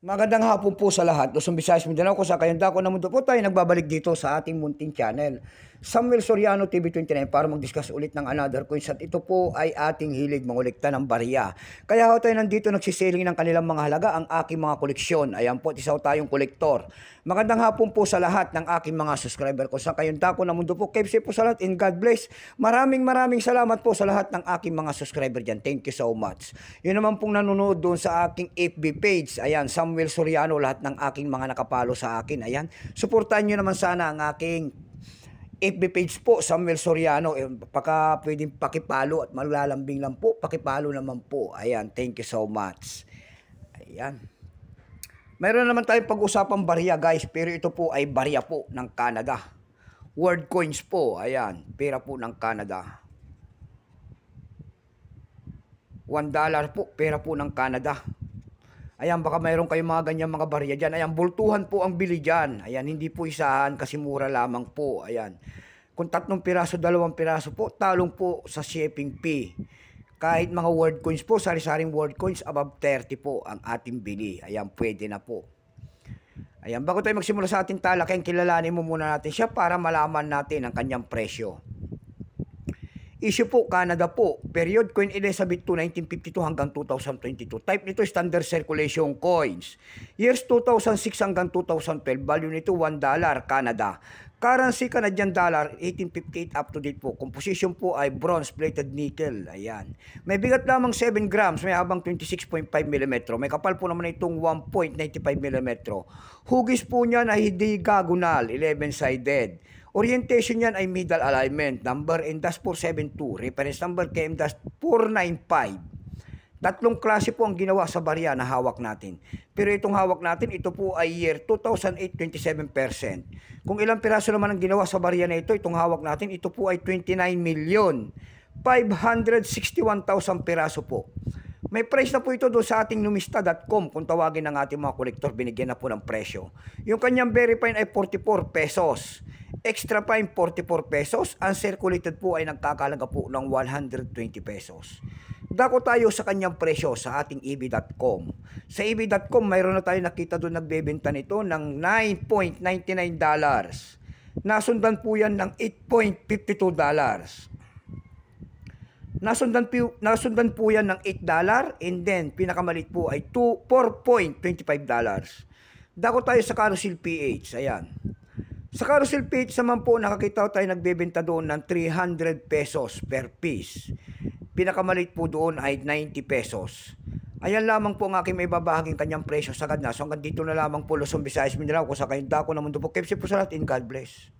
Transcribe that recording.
Magandang hapon po sa lahat. Luzon Visayas Mindanao ko sa kayong dako na mundo po tayo nagbabalik dito sa ating munting channel. Samuel Soriano TV29 para mag-discuss ulit ng another coins at ito po ay ating hilig mangolekta ng barya. Kaya ho tayo nandito nagsiseling ng kanilang mga halaga ang aking mga koleksyon. Ayan po, isa tayong kolektor. Magandang hapon po sa lahat ng aking mga subscriber ko sa kayong dako na mundo po. KFC po sa lahat and God bless. Maraming maraming salamat po sa lahat ng aking mga subscriber dyan. Thank you so much. Yun naman pong nanonood doon sa aking FB page. Ayan, Samuel Samuel Soriano, lahat ng aking mga nakapalo sa akin. Ayan. Suportahan nyo naman sana ang aking FB page po, Samuel Soriano. Eh, paka pwedeng pakipalo at malalambing lang po. Pakipalo naman po. Ayan. Thank you so much. Ayan. Meron naman tayong pag-usapang barya guys. Pero ito po ay barya po ng Canada. World coins po. Ayan. Pera po ng Canada. 1 dollar po, pera po ng Canada. Ayan, baka mayroon kayong mga ganyan mga barya dyan. Ayan, bultuhan po ang bili dyan. Ayan, hindi po isahan kasi mura lamang po. Ayan. Kung tatlong piraso, dalawang piraso po, talong po sa shipping fee. Kahit mga word coins po, sari-saring word coins, above 30 po ang ating bili. Ayan, pwede na po. Ayan, bago tayo magsimula sa ating talakay, kilalanin mo muna natin siya para malaman natin ang kanyang presyo. Issue po, Canada po. Period Queen Elizabeth II, 1952 hanggang 2022. Type nito, standard circulation coins. Years 2006 hanggang 2012, value nito 1 dollar, Canada. Currency, Canadian dollar, 1858 up to date po. Composition po ay bronze-plated nickel. Ayan. May bigat lamang 7 grams, may habang 26.5 mm. May kapal po naman itong 1.95 mm. Hugis po niya ay hindi diagonal, 11-sided. Orientation niyan ay middle alignment. Number N-472, reference number KM-495. Tatlong klase po ang ginawa sa barya na hawak natin. Pero itong hawak natin, ito po ay year 2008, 27%. Kung ilang piraso naman ang ginawa sa barya na ito, itong hawak natin, ito po ay 29 million. 561,000 piraso po. May price na po ito doon sa ating numista.com kung tawagin ng ating mga kolektor, binigyan na po ng presyo. Yung kanyang verifying ay 44 pesos. Extra fine 44 pesos. ang circulated po ay nagkakalaga po ng 120 pesos. Dako tayo sa kanyang presyo sa ating EB.com. Sa EB.com, mayroon na tayo nakita doon nagbebenta nito ng 9.99 dollars. Nasundan po yan ng 8.52 dollars. Nasundan po, nasundan po yan ng 8 dollar and then pinakamalit po ay 4.25 dollars. Dako tayo sa Carousel PH. Ayan. Sa carousel page naman po, nakakita tayo nagbebenta doon ng 300 pesos per piece. Pinakamalit po doon ay 90 pesos. Ayan lamang po ang aking may babahaging kanyang presyo sa kadna. So hanggang dito na lamang po Luzon, Visayas, Mindanao. Kung sa kayong dako na mundo po, keep po sa lahat and God bless.